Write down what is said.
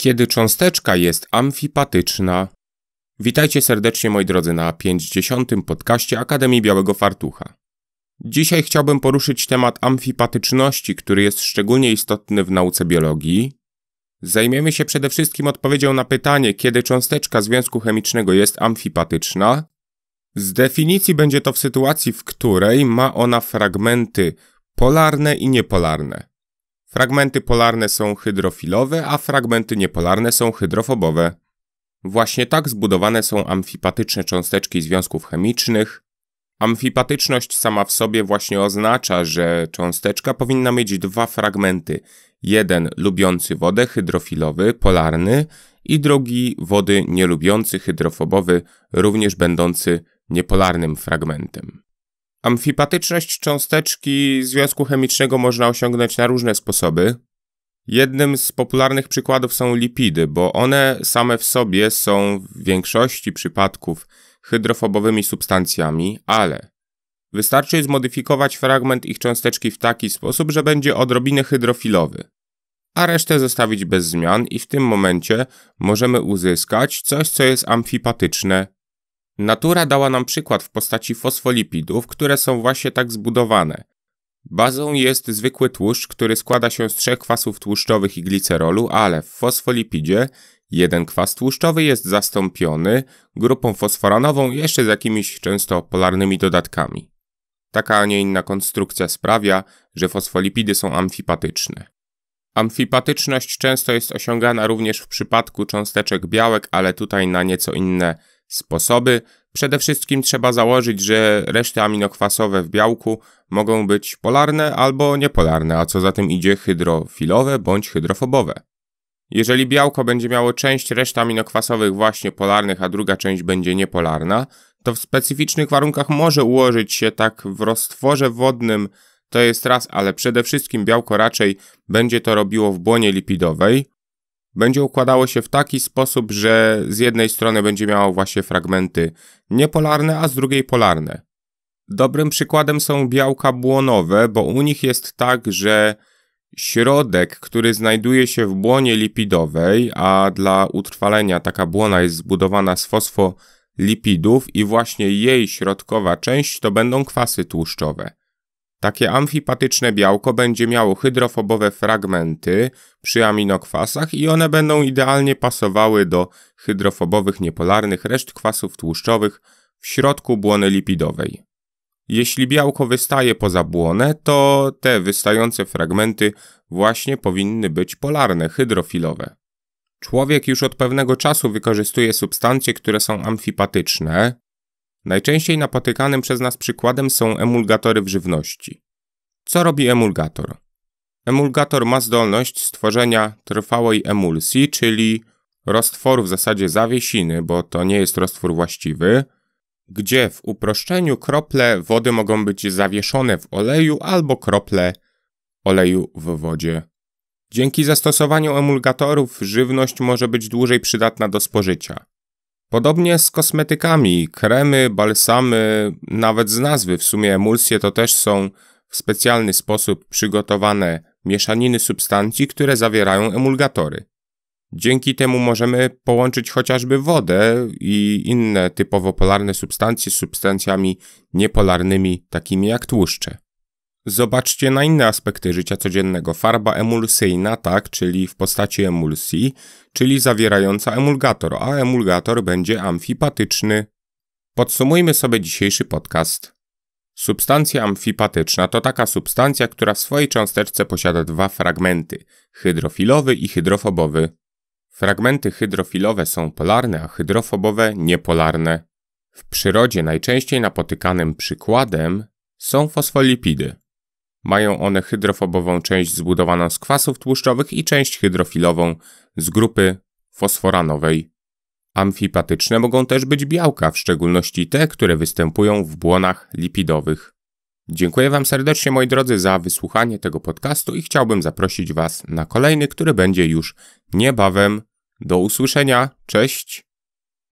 kiedy cząsteczka jest amfipatyczna. Witajcie serdecznie moi drodzy na 50. podcaście Akademii Białego Fartucha. Dzisiaj chciałbym poruszyć temat amfipatyczności, który jest szczególnie istotny w nauce biologii. Zajmiemy się przede wszystkim odpowiedzią na pytanie, kiedy cząsteczka związku chemicznego jest amfipatyczna. Z definicji będzie to w sytuacji, w której ma ona fragmenty polarne i niepolarne. Fragmenty polarne są hydrofilowe, a fragmenty niepolarne są hydrofobowe. Właśnie tak zbudowane są amfipatyczne cząsteczki związków chemicznych. Amfipatyczność sama w sobie właśnie oznacza, że cząsteczka powinna mieć dwa fragmenty. Jeden lubiący wodę hydrofilowy, polarny i drugi wody nielubiący hydrofobowy, również będący niepolarnym fragmentem. Amfipatyczność cząsteczki związku chemicznego można osiągnąć na różne sposoby. Jednym z popularnych przykładów są lipidy, bo one same w sobie są w większości przypadków hydrofobowymi substancjami, ale wystarczy zmodyfikować fragment ich cząsteczki w taki sposób, że będzie odrobinę hydrofilowy, a resztę zostawić bez zmian i w tym momencie możemy uzyskać coś, co jest amfipatyczne Natura dała nam przykład w postaci fosfolipidów, które są właśnie tak zbudowane. Bazą jest zwykły tłuszcz, który składa się z trzech kwasów tłuszczowych i glicerolu, ale w fosfolipidzie jeden kwas tłuszczowy jest zastąpiony grupą fosforanową jeszcze z jakimiś często polarnymi dodatkami. Taka, a nie inna konstrukcja sprawia, że fosfolipidy są amfipatyczne. Amfipatyczność często jest osiągana również w przypadku cząsteczek białek, ale tutaj na nieco inne Sposoby. Przede wszystkim trzeba założyć, że reszty aminokwasowe w białku mogą być polarne albo niepolarne, a co za tym idzie hydrofilowe bądź hydrofobowe. Jeżeli białko będzie miało część reszt aminokwasowych właśnie polarnych, a druga część będzie niepolarna, to w specyficznych warunkach może ułożyć się tak w roztworze wodnym, to jest raz, ale przede wszystkim białko raczej będzie to robiło w błonie lipidowej, będzie układało się w taki sposób, że z jednej strony będzie miało właśnie fragmenty niepolarne, a z drugiej polarne. Dobrym przykładem są białka błonowe, bo u nich jest tak, że środek, który znajduje się w błonie lipidowej, a dla utrwalenia taka błona jest zbudowana z fosfolipidów i właśnie jej środkowa część to będą kwasy tłuszczowe. Takie amfipatyczne białko będzie miało hydrofobowe fragmenty przy aminokwasach i one będą idealnie pasowały do hydrofobowych niepolarnych reszt kwasów tłuszczowych w środku błony lipidowej. Jeśli białko wystaje poza błonę, to te wystające fragmenty właśnie powinny być polarne, hydrofilowe. Człowiek już od pewnego czasu wykorzystuje substancje, które są amfipatyczne, Najczęściej napotykanym przez nas przykładem są emulgatory w żywności. Co robi emulgator? Emulgator ma zdolność stworzenia trwałej emulsji, czyli roztworu w zasadzie zawiesiny, bo to nie jest roztwór właściwy, gdzie w uproszczeniu krople wody mogą być zawieszone w oleju albo krople oleju w wodzie. Dzięki zastosowaniu emulgatorów żywność może być dłużej przydatna do spożycia. Podobnie z kosmetykami, kremy, balsamy, nawet z nazwy w sumie emulsje to też są w specjalny sposób przygotowane mieszaniny substancji, które zawierają emulgatory. Dzięki temu możemy połączyć chociażby wodę i inne typowo polarne substancje z substancjami niepolarnymi, takimi jak tłuszcze. Zobaczcie na inne aspekty życia codziennego. Farba emulsyjna, tak, czyli w postaci emulsji, czyli zawierająca emulgator, a emulgator będzie amfipatyczny. Podsumujmy sobie dzisiejszy podcast. Substancja amfipatyczna to taka substancja, która w swojej cząsteczce posiada dwa fragmenty hydrofilowy i hydrofobowy. Fragmenty hydrofilowe są polarne, a hydrofobowe niepolarne. W przyrodzie najczęściej napotykanym przykładem są fosfolipidy. Mają one hydrofobową część zbudowaną z kwasów tłuszczowych i część hydrofilową z grupy fosforanowej. Amfipatyczne mogą też być białka, w szczególności te, które występują w błonach lipidowych. Dziękuję Wam serdecznie, moi drodzy, za wysłuchanie tego podcastu i chciałbym zaprosić Was na kolejny, który będzie już niebawem. Do usłyszenia, cześć!